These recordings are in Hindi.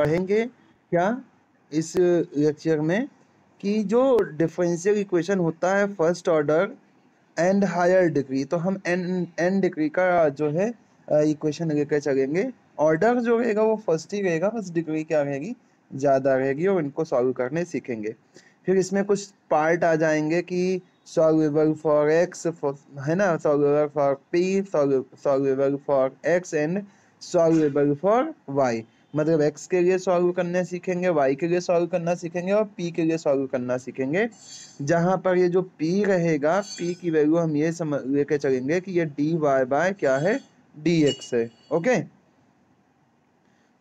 पढ़ेंगे क्या इस लेक्चर में कि जो डिफरेंशियल इक्वेशन होता है first order and higher degree तो हम एन एन डिग्री का जो है इक्वेशन लेकर चलेंगे ऑर्डर जो रहेगा वो फर्स्ट ही रहेगा बस डिग्री क्या रहेगी ज़्यादा रहेगी और इनको सॉल्व करने सीखेंगे फिर इसमें कुछ पार्ट आ जाएंगे कि सॉल्वेबल फॉर एक्स है ना solvable for p solvable for x and solvable for y मतलब एक्स के लिए सॉल्व करना सीखेंगे वाई के लिए सॉल्व करना सीखेंगे और पी के लिए सॉल्व करना सीखेंगे जहाँ पर ये जो पी रहेगा पी की वैल्यू हम ये समझ लेके चलेंगे कि ये डी वाई बाय क्या है डी एक्स है ओके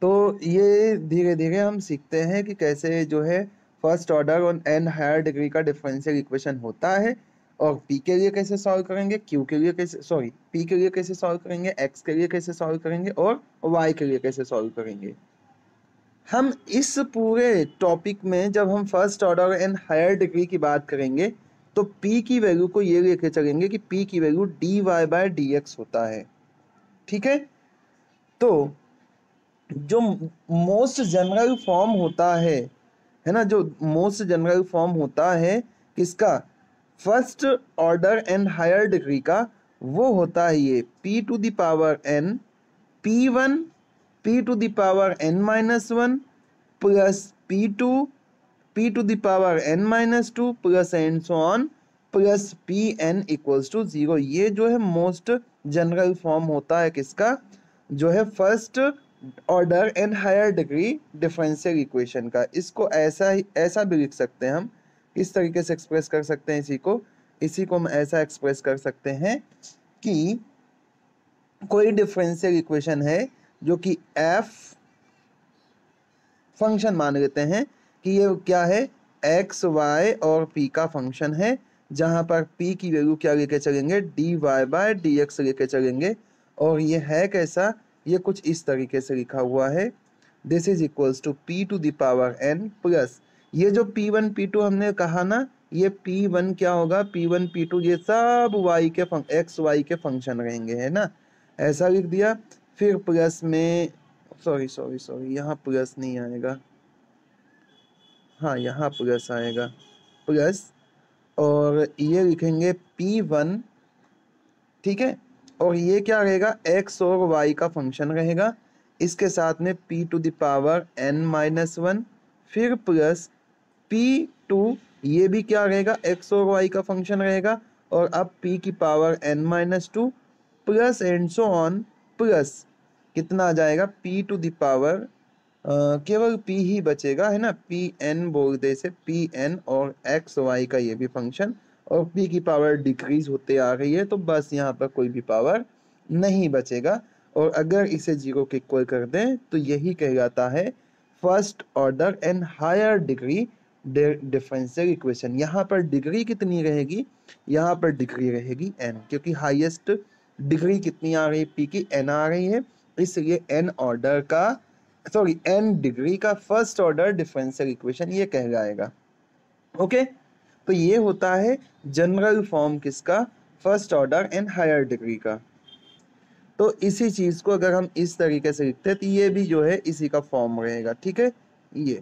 तो ये धीरे धीरे हम सीखते हैं कि कैसे जो है फर्स्ट ऑर्डर और एन हायर डिग्री का डिफरेंशियल इक्वेशन होता है और पी के लिए कैसे सॉल्व करेंगे क्यू के लिए कैसे सॉरी पी के लिए कैसे सॉल्व करेंगे एक्स के लिए कैसे सॉल्व करेंगे और वाई के लिए कैसे सॉल्व करेंगे हम इस पूरे टॉपिक में जब हम first order and higher degree की बात करेंगे तो p की वैल्यू को ये लेके चलेंगे कि p की value d y by d x होता है ठीक है तो जो मोस्ट जनरल फॉर्म होता है है ना जो मोस्ट जनरल फॉर्म होता है किसका first order and higher degree का वो होता है ये p to the power n p one p to the power n minus one plus p two p to the power n minus two plus and so on plus p n equals to zero ये जो है मोस्ट जनरल फॉर्म होता है किसका जो है first order and higher degree differential equation का इसको ऐसा ही ऐसा भी लिख सकते हैं हम किस तरीके से एक्सप्रेस कर सकते हैं इसी को इसी को हम ऐसा एक्सप्रेस कर सकते हैं कि कोई डिफरेंशियल इक्वेशन है जो कि एफ फंक्शन मान लेते हैं कि ये क्या है एक्स वाई और पी का फंक्शन है जहां पर पी की वैल्यू क्या लेके चलेंगे d y by d x लेके चलेंगे और ये है कैसा ये कुछ इस तरीके से लिखा हुआ है this is equals to p to the power n plus ये जो P1 P2 हमने कहा ना ये P1 क्या होगा P1 P2 ये सब y के एक्स वाई के फंक्शन रहेंगे है ना ऐसा लिख दिया फिर प्लस में सॉरी सॉरी सॉरी यहाँ प्लस नहीं आएगा हाँ यहाँ प्लस आएगा प्लस और ये लिखेंगे P1 ठीक है और ये क्या रहेगा x और y का फंक्शन रहेगा इसके साथ में p to the power n minus one फिर प्लस पी टू ये भी क्या रहेगा एक्स और वाई का फंक्शन रहेगा और अब पी की power n minus two plus and so on plus कितना आ जाएगा पी टू दावर केवल पी ही बचेगा है ना पी एन बोल दे से पी एन और एक्स वाई का ये भी फंक्शन और पी की पावर डिक्रीज होते आ रही है तो बस यहाँ पर कोई भी पावर नहीं बचेगा और अगर इसे जीरो के इक्वल कर दें तो यही कहलाता है first order and higher degree differential equation यहाँ पर डिग्री कितनी रहेगी यहाँ पर डिग्री रहेगी एन क्योंकि हाईएस्ट डिग्री कितनी आ रही है पी की एन आ रही है इसलिए एन ऑर्डर का सॉरी एन डिग्री का फर्स्ट ऑर्डर डिफरेंशियल इक्वेशन ये कह जाएगा ओके तो ये होता है जनरल फॉर्म किसका first order and higher degree का तो इसी चीज़ को अगर हम इस तरीके से लिखते हैं तो ये भी जो है इसी का फॉर्म रहेगा ठीक है ये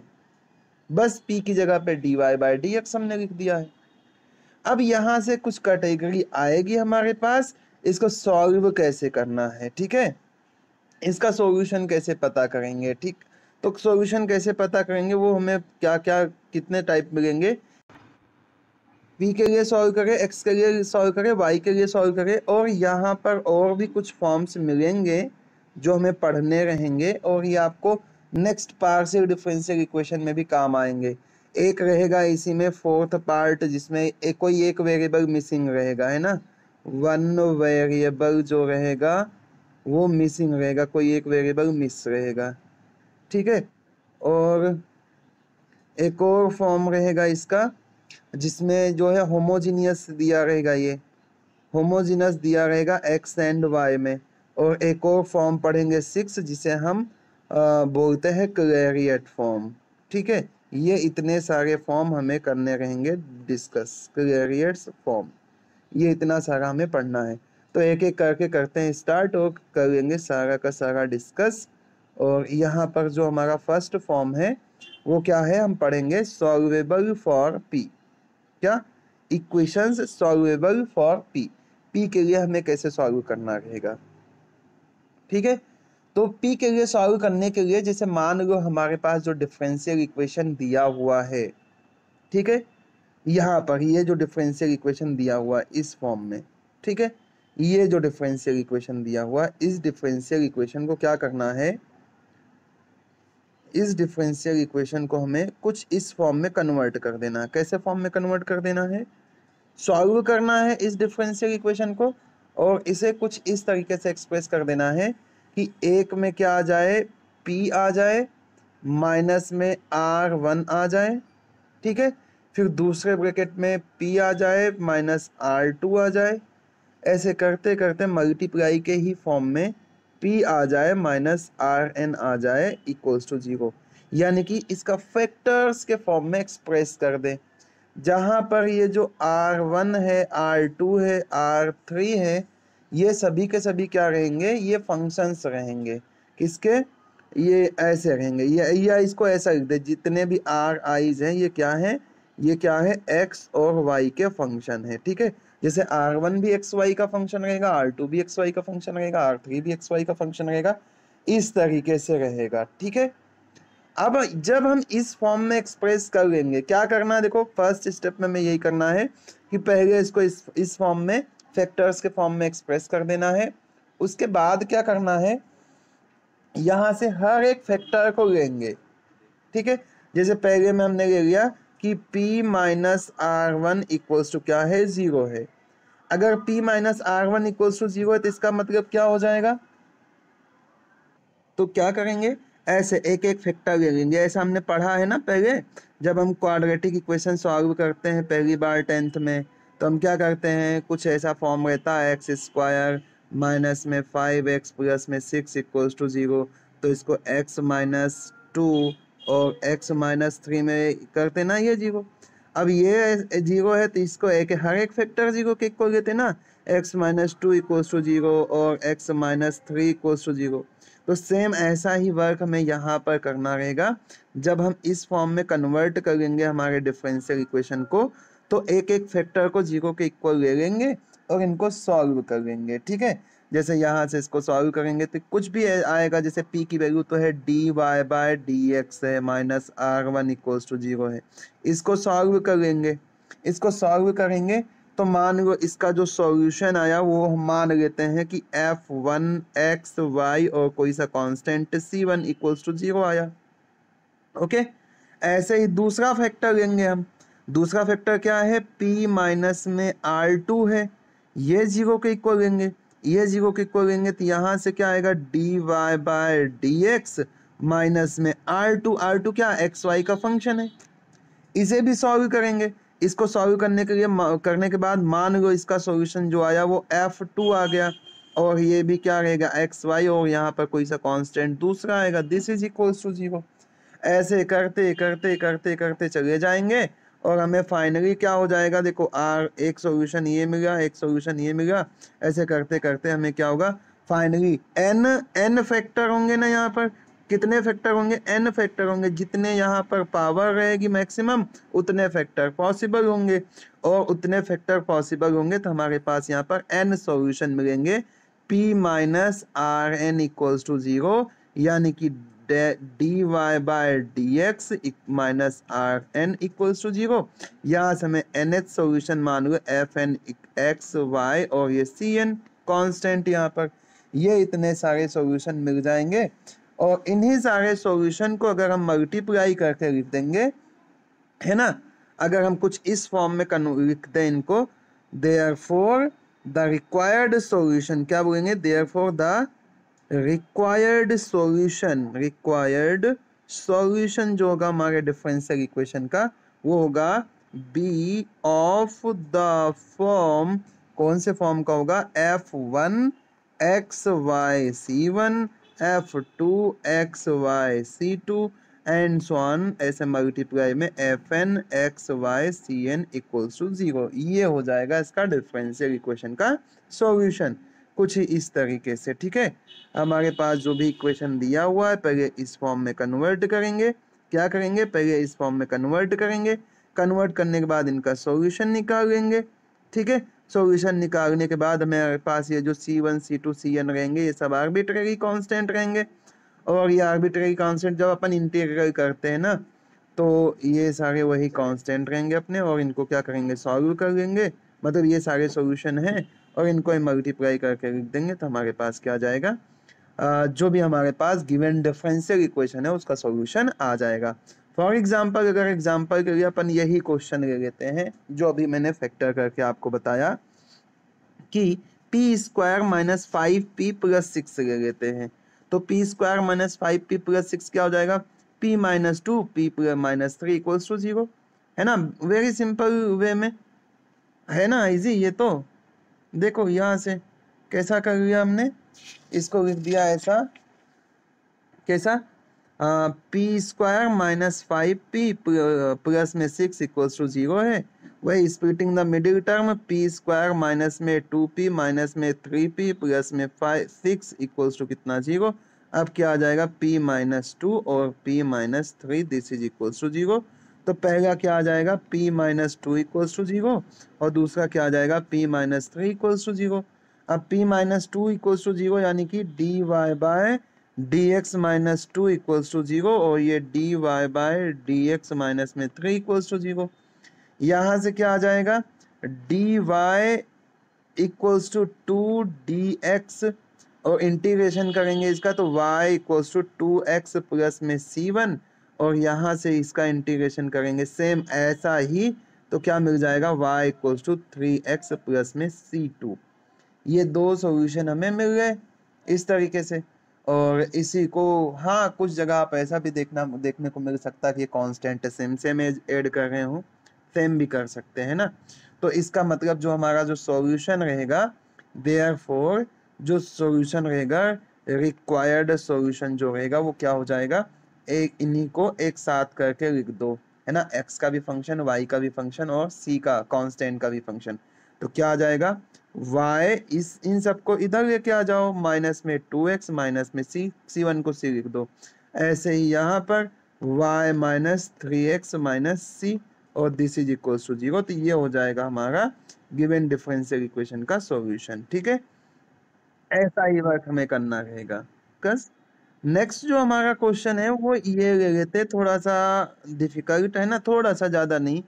बस पी की जगह पे d y by d x हमने लिख दिया है अब यहाँ से कुछ कैटेगरी आएगी हमारे पास इसको सॉल्व कैसे करना है ठीक है इसका सॉल्यूशन कैसे पता करेंगे ठीक तो सॉल्यूशन कैसे पता करेंगे वो हमें क्या क्या कितने टाइप मिलेंगे पी के लिए सॉल्व करें एक्स के लिए सॉल्व करें वाई के लिए सॉल्व करें और यहाँ पर और भी कुछ फॉर्म्स मिलेंगे जो हमें पढ़ने रहेंगे और ये आपको नेक्स्ट पार्सिव डिफरेंशियल इक्वेशन में भी काम आएंगे एक रहेगा इसी में फोर्थ पार्ट जिसमें एक कोई एक वेरिएबल मिसिंग रहेगा है ना वन वेरिएबल जो रहेगा वो मिसिंग रहेगा कोई एक वेरिएबल मिस रहेगा ठीक है और एक और फॉर्म रहेगा इसका जिसमें जो है होमोजीनियस दिया रहेगा ये होमोजीनियस दिया रहेगा एक्स एंड वाई में और एक और फॉर्म पढ़ेंगे सिक्स जिसे हम बोलते हैं क्लेरियट फॉर्म ठीक है ये इतने सारे फॉर्म हमें करने रहेंगे डिस्कस क्लैरियट्स फॉर्म ये इतना सारा हमें पढ़ना है तो एक एक करके करते हैं स्टार्ट और करेंगे सारा का सारा डिस्कस और यहाँ पर जो हमारा फर्स्ट फॉर्म है वो क्या है हम पढ़ेंगे सॉल्वेबल फॉर पी क्या equations solvable for p p के लिए हमें कैसे सॉल्व करना रहेगा ठीक है तो पी के लिए सॉल्व करने के लिए जैसे मान लो हमारे पास जो डिफरेंशियल इक्वेशन दिया हुआ है ठीक है यहाँ पर ये जो डिफरेंशियल इक्वेशन दिया हुआ इस फॉर्म में ठीक है ये जो डिफरेंशियल इक्वेशन दिया हुआ इस डिफरेंशियल इक्वेशन को क्या करना है इस डिफरेंशियल इक्वेशन को हमें कुछ इस फॉर्म में कन्वर्ट कर देना है कैसे फॉर्म में कन्वर्ट कर देना है सॉल्व करना है इस डिफरेंशियल इक्वेशन को और इसे कुछ इस तरीके से एक्सप्रेस कर देना है कि एक में क्या आ जाए पी आ जाए माइनस में आर वन आ जाए ठीक है फिर दूसरे ब्रैकेट में पी आ जाए माइनस आर टू आ जाए ऐसे करते करते मल्टीप्लाई के ही फॉर्म में पी आ जाए माइनस आर एन आ जाए इक्वल्स टू जीरो यानी कि इसका फैक्टर्स के फॉर्म में एक्सप्रेस कर दें जहाँ पर ये जो आर वन है आर टू है आर थ्री है ये सभी के सभी क्या रहेंगे ये फंक्शंस रहेंगे किसके ये ऐसे रहेंगे ये या इसको ऐसा लिख दे जितने भी आर आईज हैं ये क्या है ये क्या है एक्स और वाई के फंक्शन है ठीक है जैसे आर वन भी एक्स वाई का फंक्शन रहेगा आर टू भी एक्स वाई का फंक्शन रहेगा आर थ्री भी एक्स वाई का फंक्शन रहेगा इस तरीके से रहेगा ठीक है अब जब हम इस फॉर्म में एक्सप्रेस कर लेंगे क्या करना है देखो फर्स्ट स्टेप में हमें यही करना है कि पहले इसको इस इस फॉर्म में फैक्टर्स के फॉर्म में एक्सप्रेस कर देना है उसके बाद क्या करना है यहाँ से हर एक फैक्टर को लेंगे ठीक है जैसे पहले में हमने ले लिया कि p minus r one equals to क्या है ज़ीरो है अगर p minus r one equals to zero है तो इसका मतलब क्या हो जाएगा तो क्या करेंगे ऐसे एक एक फैक्टर ले लेंगे ऐसा हमने पढ़ा है ना पहले जब हम क्वाड्रेटिक इक्वेशन सॉल्व करते हैं पहली बार टेंथ में तो हम क्या करते हैं कुछ ऐसा फॉर्म रहता है एक्स स्क्वायर माइनस में फाइव एक्स प्लस में सिक्स इक्वल्स टू ज़ीरो तो इसको एक्स माइनस टू और एक्स माइनस थ्री में करते ना ये जीरो अब ये जीरो है तो इसको एक हर एक फैक्टर जीरो के इक्वल लेते ना x minus two equals to zero और x minus three equals to zero तो सेम ऐसा ही वर्क हमें यहाँ पर करना रहेगा जब हम इस फॉर्म में कन्वर्ट करेंगे हमारे डिफरेंशियल इक्वेशन को तो एक एक फैक्टर को जीरो के इक्वल ले लेंगे और इनको सॉल्व कर लेंगे ठीक है जैसे यहाँ से इसको सॉल्व करेंगे तो कुछ भी आएगा जैसे पी की वैल्यू तो है d y by d x है minus r one equals to zero है इसको सॉल्व कर लेंगे इसको सॉल्व करेंगे तो मान लो इसका जो सॉल्यूशन आया वो हम मान लेते हैं कि एफ वन एक्स वाई और कोई सा constant c one equals to zero आया ओके ऐसे ही दूसरा फैक्टर लेंगे हम दूसरा फैक्टर क्या है P माइनस में R2 है ये जीरो के इक्वल लेंगे ये जीरो के इक्वल लेंगे तो यहाँ से क्या आएगा d y by d x minus में आर टू आर टू क्या एक्स वाई का फंक्शन है इसे भी सॉल्व करेंगे इसको सॉल्व करने के लिए करने के बाद मान लो इसका सॉल्यूशन जो आया वो एफ टू आ गया और ये भी क्या रहेगा एक्स वाई और यहाँ पर कोई सा कांस्टेंट दूसरा आएगा this is equals to zero ऐसे करते करते करते करते चले जाएंगे और हमें फाइनली क्या हो जाएगा देखो आर एक सोल्यूशन ये मिला एक सोल्यूशन ये मिला ऐसे करते करते हमें क्या होगा फाइनली एन एन फैक्टर होंगे ना यहाँ पर कितने फैक्टर होंगे एन फैक्टर होंगे जितने यहाँ पर पावर रहेगी मैक्सिमम उतने फैक्टर पॉसिबल होंगे और उतने फैक्टर पॉसिबल होंगे तो हमारे पास यहाँ पर एन सॉल्यूशन मिलेंगे p minus r n equals to zero यानी कि d y by d x minus r n equals to zero यहाँ से हमें एन एच सोल्यूशन मान लो एफ एन एक्स वाई और ये सी एन कॉन्स्टेंट यहाँ पर ये इतने सारे सोल्यूशन मिल जाएंगे और इन्हीं सारे सोल्यूशन को अगर हम मल्टीप्लाई करके लिख देंगे है ना अगर हम कुछ इस फॉर्म में लिख दें इनको therefore the required solution क्या बोलेंगे therefore the required solution required solution जो होगा हमारे डिफरेंशियल इक्वेशन का वो होगा बी ऑफ द फॉर्म कौन से फॉर्म का होगा f one x y c one f two x y c two and so on ऐसे मल्टीप्लाई में f n x y c n equals to zero ये हो जाएगा इसका डिफरेंशियल इक्वेशन का सॉल्यूशन कुछ इस तरीके से ठीक है हमारे पास जो भी इक्वेशन दिया हुआ है पहले इस फॉर्म में कन्वर्ट करेंगे क्या करेंगे पहले इस फॉर्म में कन्वर्ट करेंगे कन्वर्ट करने के बाद इनका सॉल्यूशन निकाल लेंगे ठीक है सॉल्यूशन निकालने के बाद हमारे पास ये जो c one c two c n रहेंगे ये सब आर्बिट्रेरी कांस्टेंट रहेंगे और ये आर्बिट्रेरी कांस्टेंट जब अपन इंटीग्रल करते हैं ना तो ये सारे वही कांस्टेंट रहेंगे अपने और इनको क्या करेंगे सॉल्व कर लेंगे मतलब ये सारे सॉल्यूशन हैं और इनको हम मल्टीप्लाई करके लिख देंगे तो हमारे पास क्या आ जाएगा जो भी हमारे पास गिवन डिफरेंशियल इक्वेशन है उसका सॉल्यूशन आ जाएगा फॉर एग्जांपल अगर एग्जांपल के लिए अपन यही क्वेश्चन ले लेते हैं जो अभी मैंने फैक्टर करके आपको बताया कि p square minus five p plus six ले लेते हैं तो p square minus five p plus six क्या हो जाएगा p minus two p plus minus three equals to zero है ना वेरी सिंपल वे में है ना इजी ये तो देखो यहाँ से कैसा कर दिया हमने इसको लिख दिया ऐसा कैसा p square minus five p plus में सिक्स इक्वल्स टू जीरो है वही splitting the middle term p square minus में टू पी माइनस में थ्री पी प्लस में फाइव सिक्स इक्वल्स टू कितना जीरो अब क्या आ जाएगा पी माइनस टू और p minus three this is equals to zero तो पहला क्या आ जाएगा p minus two equals to zero और दूसरा क्या आ जाएगा p minus three equals to zero अब p minus two equals to zero यानी कि d y by d x minus two equals to zero और ये d y by d x minus में थ्री इक्वल्स टू जीरो यहाँ से क्या आ जाएगा d y equals to two d x और इंटीग्रेशन करेंगे इसका तो y equals to two x plus में सी वन और यहाँ से इसका इंटीग्रेशन करेंगे सेम ऐसा ही तो क्या मिल जाएगा y equals to three x plus में c2 ये दो सॉल्यूशन हमें मिल गए इस तरीके से और इसी को हाँ कुछ जगह आप ऐसा भी देखना देखने को मिल सकता है कि है सेम सेम ऐड कर रहे हूँ सेम भी कर सकते हैं ना तो इसका मतलब जो हमारा जो सॉल्यूशन रहेगा देयर जो सॉल्यूशन रहेगा रिक्वायर्ड सॉल्यूशन जो रहेगा वो क्या हो जाएगा एक इन्हीं को एक साथ करके लिख दो है ना एक्स का भी फंक्शन वाई का भी फंक्शन और सी का कॉन्स्टेंट का भी फंक्शन तो क्या आ जाएगा y इस इन सबको इधर लेके आ जाओ माइनस में टू एक्स माइनस में c वन को c लिख दो ऐसे ही यहाँ पर y minus three x minus c और this is equals to zero तो ये हो जाएगा हमारा गिवन डिफरेंशियल इक्वेशन का सॉल्यूशन ठीक है ऐसा ही वर्क हमें करना रहेगा कस नेक्स्ट जो हमारा क्वेश्चन है वो ये ले लेते थोड़ा सा डिफिकल्ट है ना थोड़ा सा ज़्यादा नहीं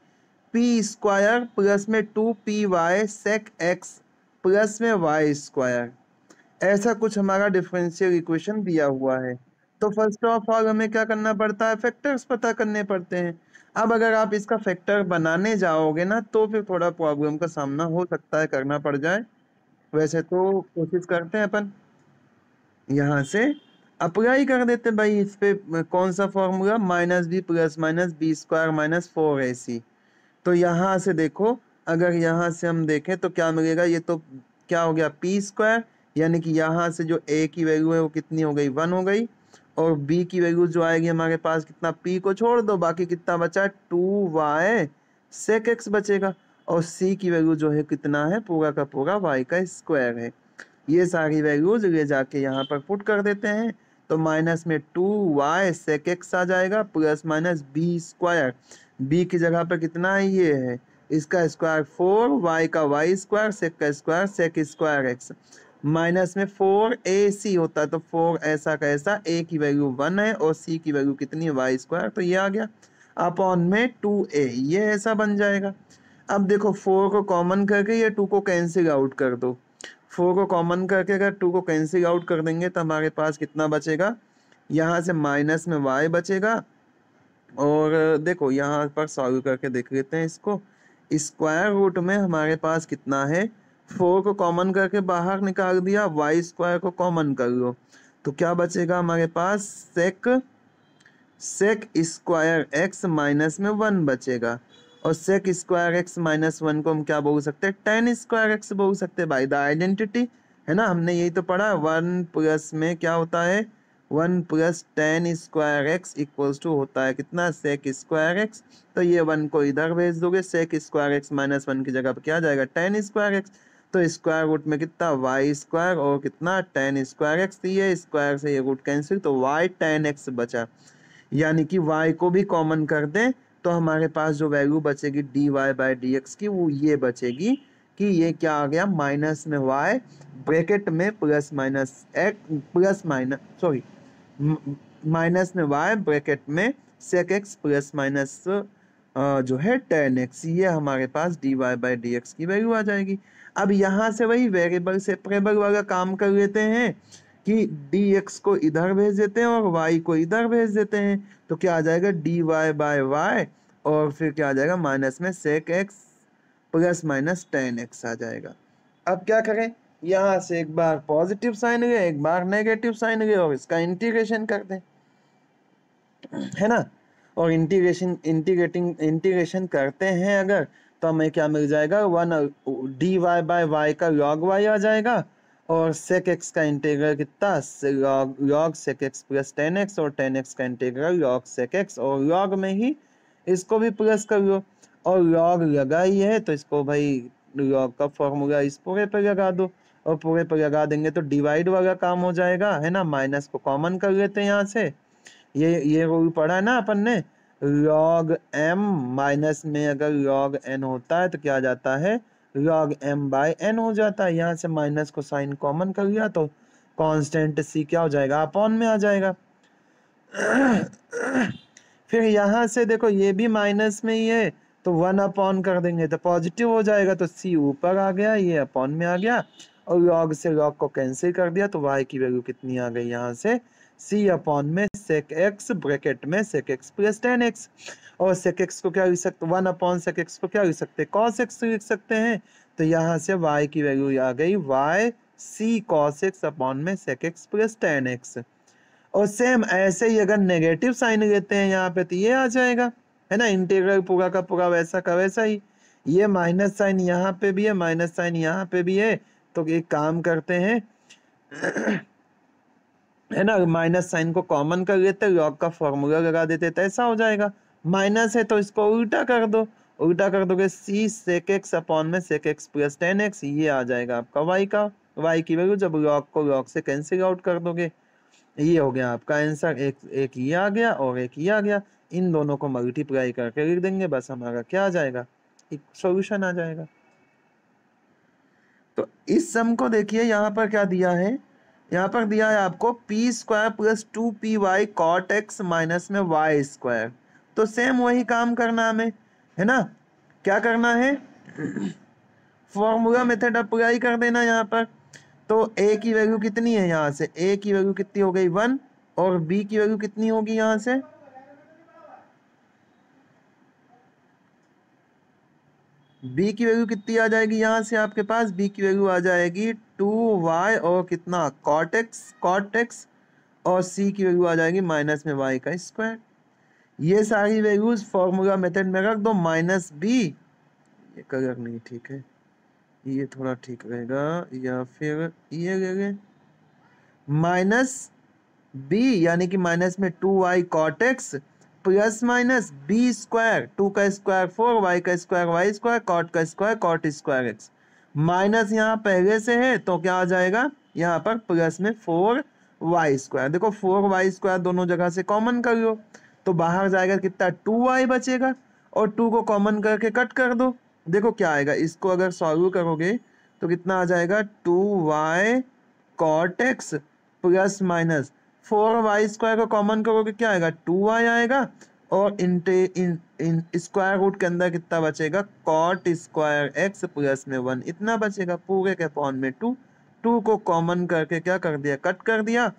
पी स्क्वायर प्लस में two p y sec x plus में वाई स्क्वायर ऐसा कुछ हमारा डिफरेंशियल इक्वेशन दिया हुआ है तो फर्स्ट ऑफ ऑल हमें क्या करना पड़ता है फैक्टर्स पता करने पड़ते हैं अब अगर आप इसका फैक्टर बनाने जाओगे ना तो फिर थोड़ा प्रॉब्लम का सामना हो सकता है करना पड़ जाए वैसे तो कोशिश करते हैं अपन यहाँ से अप्लाई कर देते भाई इस पर कौन सा formula minus b plus minus b square minus four a c तो यहाँ से देखो अगर यहाँ से हम देखें तो क्या मिलेगा ये तो क्या हो गया पी स्क्वायर यानी कि यहाँ से जो ए की वैल्यू है वो कितनी हो गई वन हो गई और बी की वैल्यू जो आएगी हमारे पास कितना पी को छोड़ दो बाकी कितना बचा टू वाई सेक एक्स बचेगा और सी की वैल्यू जो है कितना है पूरा का पूरा वाई का स्क्वायर है ये सारी वैल्यूज ये जाके यहाँ पर पुट कर देते हैं तो माइनस में टू वाई सेक एक्स आ जाएगा plus minus b square b की जगह पर कितना है ये है इसका स्क्वायर फोर वाई का वाई स्क्वायर सेक का square sec square x minus में फोर ए सी होता है तो फोर ऐसा का ऐसा ए की वैल्यू वन है और सी की वैल्यू कितनी है वाई स्क्वायर तो ये आ गया अपॉन में टू ए ये ऐसा बन जाएगा अब देखो फोर को कॉमन करके ये टू को कैंसिल आउट कर दो फोर को कॉमन करके अगर टू को कैंसिल आउट कर देंगे तो हमारे पास कितना बचेगा यहाँ से माइनस में वाई बचेगा और देखो यहाँ पर सॉल्व करके देख लेते हैं इसको स्क्वायर रूट में हमारे पास कितना है फोर को कॉमन करके बाहर निकाल दिया वाई स्क्वायर को कॉमन कर लो तो क्या बचेगा हमारे पास sec sec square x minus में वन बचेगा और sec square x minus one को हम क्या बोल सकते हैं टेन स्क्वायर एक्स बोल सकते हैं बाई द आइडेंटिटी है ना हमने यही तो पढ़ा वन प्लस में क्या होता है one plus tan square x equals to होता है कितना सेक स्क्वायर एक्स तो ये वन को इधर भेज दोगे sec square x minus one की जगह पर क्या जाएगा टेन स्क्वायर एक्स तो स्क्वायर रूट में कितना वाई स्क्वायर और कितना टेन स्क्वायर एक्स ये स्क्वायर से ये रूट कैंसिल तो वाई टेन एक्स बचा यानी कि वाई को भी कॉमन कर दें तो हमारे पास जो वैल्यू बचेगी d y by d x की वो ये बचेगी कि ये क्या आ गया माइनस में वाई ब्रैकेट में plus minus x plus minus sorry minus में वाई ब्रैकेट में सेक एक्स प्लस माइनस जो है टेन एक्स ये हमारे पास d y by d x की वैल्यू आ जाएगी अब यहाँ से वही वेरिएबल सेपरेबल वाला काम कर लेते हैं कि डी एक्स को इधर भेज देते हैं और वाई को इधर भेज देते हैं तो क्या आ जाएगा डी वाई बाय वाई और फिर क्या आ जाएगा माइनस में sec x plus minus tan x आ जाएगा अब क्या करें यहाँ से एक बार पॉजिटिव साइन गए एक बार नेगेटिव साइन गए और इसका इंटीग्रेशन कर दें है ना और इंटीग्रेशन इंटीग्रेटिंग इंटीग्रेशन करते हैं अगर तो हमें क्या मिल जाएगा one d y by y का लॉग वाई आ जाएगा और सेक एक्स का इंटीग्रल कितना log log sec plus tan x और टेन एक्स का इंटीग्रल log सेक एक्स और log में ही इसको भी प्लस कर लो और log लगा ही है तो इसको भाई log का फॉर्मूला इस पूरे पर लगा दो और पूरे पर लगा देंगे तो डिवाइड वाला काम हो जाएगा है ना माइनस को कॉमन कर लेते हैं यहाँ से ये ये रूल पढ़ा है ना अपन ने log एम माइनस में अगर log एन होता है तो क्या आ जाता है log m by n हो जाता है यहाँ से माइनस को साइन कॉमन कर लिया तो कांस्टेंट c क्या हो जाएगा अपॉन में आ जाएगा फिर यहाँ से देखो ये भी माइनस में ही है तो वन अपॉन कर देंगे तो पॉजिटिव हो जाएगा तो c ऊपर आ गया ये अपॉन में आ गया और log से log को कैंसिल कर दिया तो y की वैल्यू कितनी आ गई यहाँ से सी अपॉन में सेक एक्स ब्रैकेट में sec x plus tan x और सेक एक्स को क्या लिख सकते वन अपॉन सेक एक्स को क्या लिख सकते हैं कॉस एक्स लिख सकते हैं तो यहाँ से वाई की वैल्यू आ गई y c cos x upon में sec x plus tan x और सेम ऐसे ही अगर नेगेटिव साइन लेते हैं यहाँ पे तो ये आ जाएगा है ना इंटीग्रल पूरा का पूरा वैसा का वैसा ही ये माइनस साइन यहाँ पे भी है माइनस साइन यहाँ पे भी है तो एक काम करते हैं है ना माइनस साइन को कॉमन कर लेते लॉग का फॉर्मूला लगा देते तो ऐसा हो जाएगा माइनस है तो इसको उल्टा कर दो उल्टा कर दोगे सी सेक एक्स अपॉन में sec x plus tan x ये आ जाएगा आपका वाई का वाई की वैल्यू जब लॉग को लॉग से कैंसिल आउट कर दोगे ये हो गया आपका आंसर एक एक ये आ गया और एक ये आ गया इन दोनों को मल्टीप्लाई करके लिख देंगे बस हमारा क्या आ जाएगा एक सॉल्यूशन आ जाएगा तो इस सम को देखिए यहाँ पर क्या दिया है यहाँ पर दिया है आपको p square plus two p y cot x minus में वाई स्क्वायर तो सेम वही काम करना हमें है ना क्या करना है फॉर्मूला मेथड अप्लाई कर देना यहाँ पर तो ए की वैल्यू कितनी है यहाँ से ए की वैल्यू कितनी हो गई वन और बी की वैल्यू कितनी होगी यहाँ से बी की वैल्यू कितनी आ जाएगी यहाँ से आपके पास बी की वैल्यू आ जाएगी टू वाई और कितना कॉटेक्स कॉटेक्स और सी की वैल्यू आ जाएगी माइनस में वाई का स्क्वायर ये सारी वैल्यूज फॉर्मूला मेथड में रख दो माइनस बी ये कलर नहीं ठीक है ये थोड़ा ठीक रहेगा या फिर ये ले माइनस बी यानी कि माइनस में two y cot x plus minus b square two का स्क्वायर फोर वाई का स्क्वायर वाई स्क्वायर कॉट का square cot square x minus यहाँ पहले से है तो क्या आ जाएगा यहाँ पर प्लस में फोर वाई स्क्वायर देखो फोर वाई स्क्वायर दोनों जगह से कॉमन कर लो तो बाहर जाएगा कितना टू वाई बचेगा और टू को कॉमन करके कट कर दो देखो क्या आएगा इसको अगर सॉल्व करोगे तो कितना आ जाएगा two y cot x plus minus four y square को कॉमन करोगे क्या आएगा टू वाई आएगा और इंटे इन, इन स्क्वायर रूट के अंदर कितना बचेगा कॉट स्क्वायर एक्स प्लस में वन इतना बचेगा पूरे के पॉन में टू टू को कॉमन करके क्या कर दिया कट कर दिया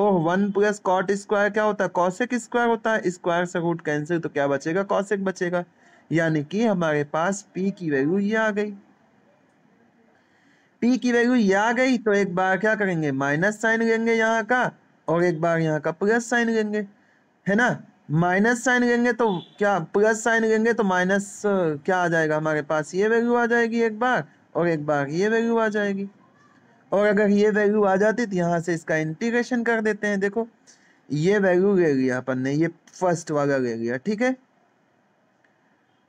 और वन प्लस कॉट स्क्वायर क्या होता है कॉशिक स्क्वायर होता है स्क्वायर से रूट कैंसिल तो क्या बचेगा कॉशिक बचेगा यानी कि हमारे पास पी की वैल्यू ये आ गई पी की वैल्यू ये आ गई तो एक बार क्या करेंगे माइनस साइन लेंगे यहाँ का और एक बार यहाँ का प्लस साइन लेंगे है ना माइनस साइन लेंगे तो क्या प्लस साइन लेंगे तो माइनस क्या आ जाएगा हमारे पास ये वैल्यू आ जाएगी एक बार और एक बार ये वैल्यू आ जाएगी और अगर ये वैल्यू आ जाती तो यहाँ से इसका इंटीग्रेशन कर देते हैं देखो ये वैल्यू ले लिया अपन ने ये फर्स्ट वाला ले लिया ठीक है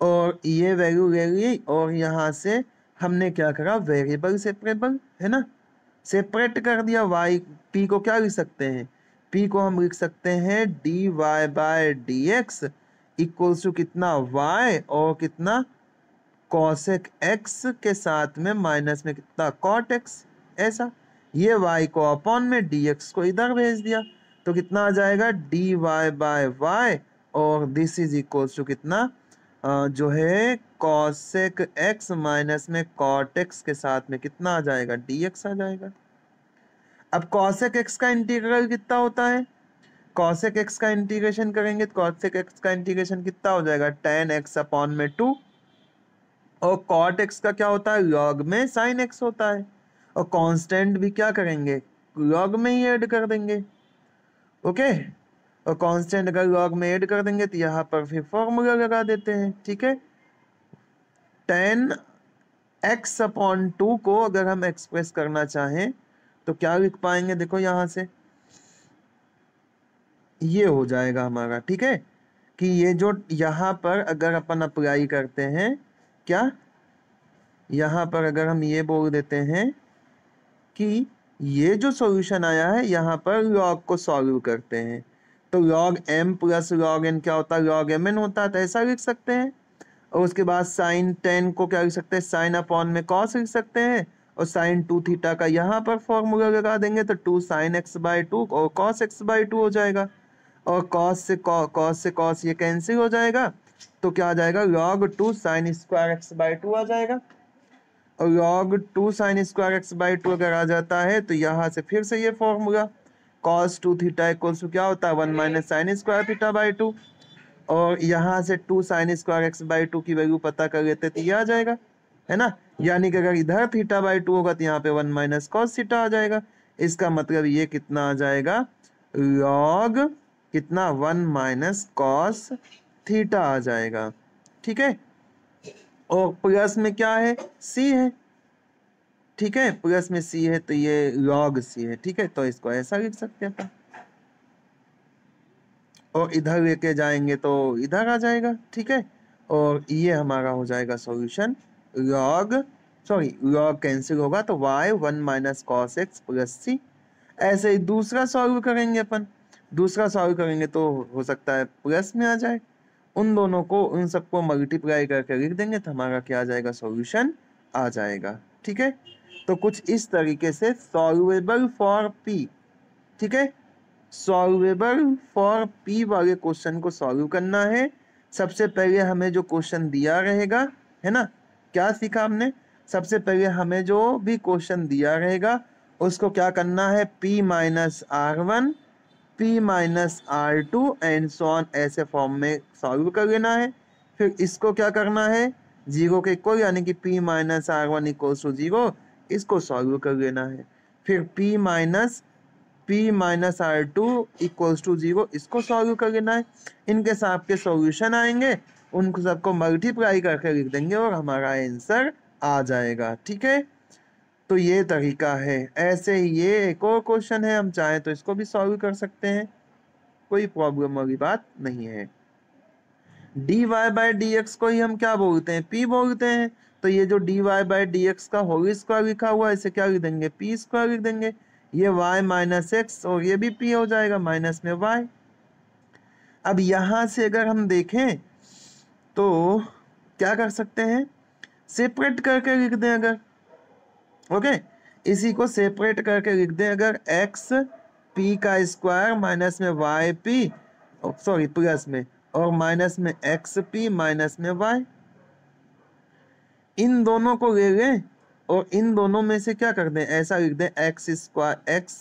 और ये वैल्यू ले ली और यहाँ से हमने क्या करा वेरिएबल सेपरेबल है ना सेपरेट कर दिया वाई पी को क्या लिख सकते हैं पी को हम लिख सकते हैं d y by d x equals to कितना वाई और कितना कॉसेक एक्स के साथ में माइनस में कितना कॉट एक्स ऐसा ये वाई को अपॉन में डी एक्स को इधर भेज दिया तो कितना आ जाएगा डी वाई बाय वाई और दिस इज इक्वल्स टू कितना जो है कॉसेक एक्स माइनस में कॉट एक्स के साथ में कितना आ जाएगा डी एक्स आ जाएगा अब कॉसेक एक्स का इंटीग्रल कितना होता है कॉसेक एक्स का इंटीग्रेशन करेंगे तो कॉसेक एक्स का इंटीग्रेशन कितना हो जाएगा टेन एक्स अपॉन में टू और कॉट एक्स का क्या होता है लॉग में साइन एक्स होता है और कॉन्स्टेंट भी क्या करेंगे लॉग में ही एड कर देंगे ओके okay? और कांस्टेंट अगर लॉग में ऐड कर देंगे तो यहाँ पर फिर फॉर्मूला लगा देते हैं ठीक है टेन एक्स अपॉन टू को अगर हम एक्सप्रेस करना चाहें तो क्या लिख पाएंगे देखो यहाँ से ये हो जाएगा हमारा ठीक है कि ये जो यहाँ पर अगर अपन अप्लाई करते हैं क्या यहाँ पर अगर हम ये बोल देते हैं कि ये जो सॉल्यूशन आया है यहाँ पर लॉग को सॉल्व करते हैं तो log m plus log n क्या होता है लॉग एम एन होता है तो ऐसा लिख सकते हैं और उसके बाद साइन टेन को क्या लिख सकते हैं साइन अपॉन में कॉस लिख सकते हैं और साइन टू थीटा का यहाँ पर फॉर्मूला लगा देंगे तो two sine x by two और कॉस एक्स बाई टू हो जाएगा और कॉस से कॉस से कॉस ये कैंसिल हो जाएगा तो क्या आ जाएगा log two sine square x by two आ जाएगा और log two sine square x by two अगर आ जाता है तो यहाँ से फिर से ये formula cos two theta equals to क्या होता है one minus sine square theta by two और यहाँ से two sine square x by two की वैल्यू पता कर लेते तो ये आ जाएगा है ना यानी कि अगर इधर थीटा बाई टू होगा तो यहाँ पे वन माइनस कॉस थीटा आ जाएगा इसका मतलब ये कितना आ जाएगा लॉग कितना वन माइनस कॉस थीटा आ जाएगा ठीक है और प्लस में क्या है सी है ठीक है प्लस में सी है तो ये लॉग सी है ठीक है तो इसको ऐसा लिख सकते हैं और इधर लेके जाएंगे तो इधर आ जाएगा ठीक है और ये हमारा हो जाएगा solution log sorry log cancel होगा तो y one minus cos x plus c ऐसे ही दूसरा सॉल्व करेंगे अपन दूसरा सॉल्व करेंगे तो हो सकता है प्लस में आ जाए उन दोनों को उन सबको मल्टीप्लाई करके लिख देंगे तो हमारा क्या आ जाएगा सॉल्यूशन आ जाएगा ठीक है तो कुछ इस तरीके से सॉल्वेबल फॉर पी ठीक है सॉल्वेबल फॉर पी वाले क्वेश्चन को सॉल्व करना है सबसे पहले हमें जो क्वेश्चन दिया रहेगा है ना क्या सीखा हमने सबसे पहले हमें जो भी क्वेश्चन दिया रहेगा उसको क्या करना है p minus r one p minus r two and so on ऐसे फॉर्म में सॉल्व कर लेना है फिर इसको क्या करना है जीरो के इक्वल यानी कि p minus r one equals to zero इसको सॉल्व कर लेना है फिर p minus p minus r two equals to zero इसको सॉल्व कर लेना है इनके साथ के सॉल्यूशन आएंगे उन सबको मल्टीप्लाई करके लिख देंगे और हमारा आंसर आ जाएगा ठीक है तो ये तरीका है ऐसे ही ये एक और क्वेश्चन है हम चाहें तो इसको भी सॉल्व कर सकते हैं कोई प्रॉब्लम वाली बात नहीं है d y by d x को ही हम क्या बोलते हैं पी बोलते हैं तो ये जो d y by d x का होल स्क्वायर लिखा हुआ है इसे क्या लिख देंगे पी स्क्वायर लिख देंगे ये वाई माइनस एक्स और ये भी पी हो जाएगा माइनस में वाई अब यहाँ से अगर हम देखें तो क्या कर सकते हैं सेपरेट करके लिख दें अगर ओके इसी को सेपरेट करके लिख दें अगर एक्स पी का स्क्वायर माइनस में वाई पी सॉरी प्लस में और माइनस में एक्स पी माइनस में वाई इन दोनों को ले लें और इन दोनों में से क्या कर दें ऐसा लिख दें एक्स स्क्वायर एक्स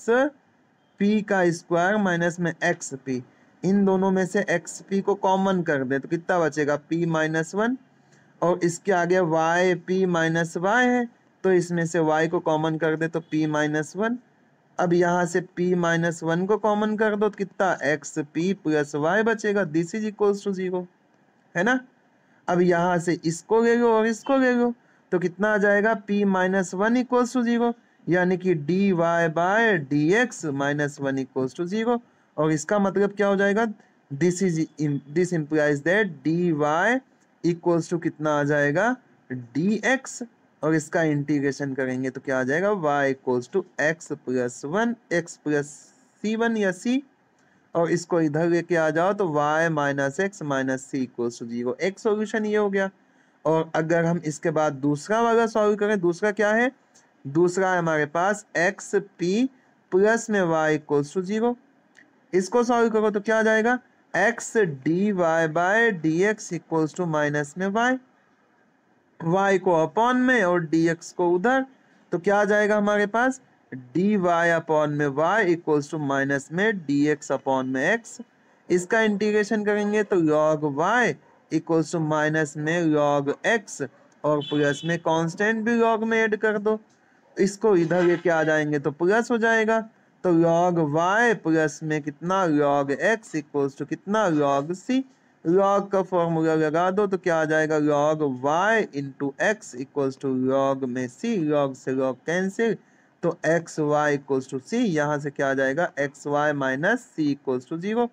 पी का स्क्वायर माइनस में एक्स पी इन दोनों में से एक्स पी को कॉमन कर दें तो कितना बचेगा पी माइनस वन और इसके आगे वाई पी माइनस वाई है तो इसमें से वाई को कॉमन कर दें तो पी माइनस वन अब यहाँ से p माइनस वन को कॉमन कर दो तो कितना एक्स पी प्लस वाई बचेगा this is equals to zero है ना अब यहाँ से इसको ले गो और इसको ले गो तो कितना आ जाएगा p minus one equals to zero यानी कि d y by d x minus one equals to zero और इसका मतलब क्या हो जाएगा this is this implies that d y equals to कितना आ जाएगा डी एक्स और इसका इंटीग्रेशन करेंगे तो क्या आ जाएगा y equals to x plus one x plus c one या सी और इसको इधर लेके आ जाओ तो y minus x minus c equal to zero एक सोल्यूशन ये हो गया और अगर हम इसके बाद दूसरा वाला सॉल्व करें दूसरा क्या है दूसरा है हमारे पास एक्स पी प्लस में वाई इक्व टू जीरो इसको सॉल्व करो तो क्या आ जाएगा x d y by d x equals to minus में y वाई को अपॉन में और dx को उधर तो क्या आ जाएगा हमारे पास डी वाई अपॉन में वाई इक्वल्स टू माइनस में डी एक्स अपॉन में एक्स इसका इंटीग्रेशन करेंगे तो योग वाई इक्वल्स टू माइनस में योग एक्स और प्लस में कांस्टेंट भी योग में ऐड कर दो इसको इधर ये क्या आ जाएंगे तो प्लस हो जाएगा तो योग वाई प्लस में कितना योग एक्स इक्वल्स टू कितना योग सी योग का फॉर्मूला लगा दो तो क्या आ जाएगा योग Y into X equals to योग में सी योग से योग कैंसिल तो X Y equals to C यहाँ से क्या आ जाएगा X Y minus C equals to zero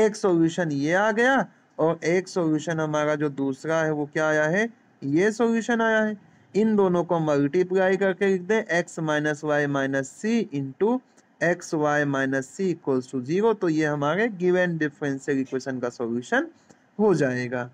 एक सोल्यूशन ये आ गया और एक सोल्यूशन हमारा जो दूसरा है वो क्या आया है ये सोल्यूशन आया है इन दोनों को मल्टीप्लाई करके लिख दें x minus y minus c into x Y minus C equals to zero तो ये हमारे गिवेन डिफरेंशियल इक्वेशन का सोल्यूशन हो जाएगा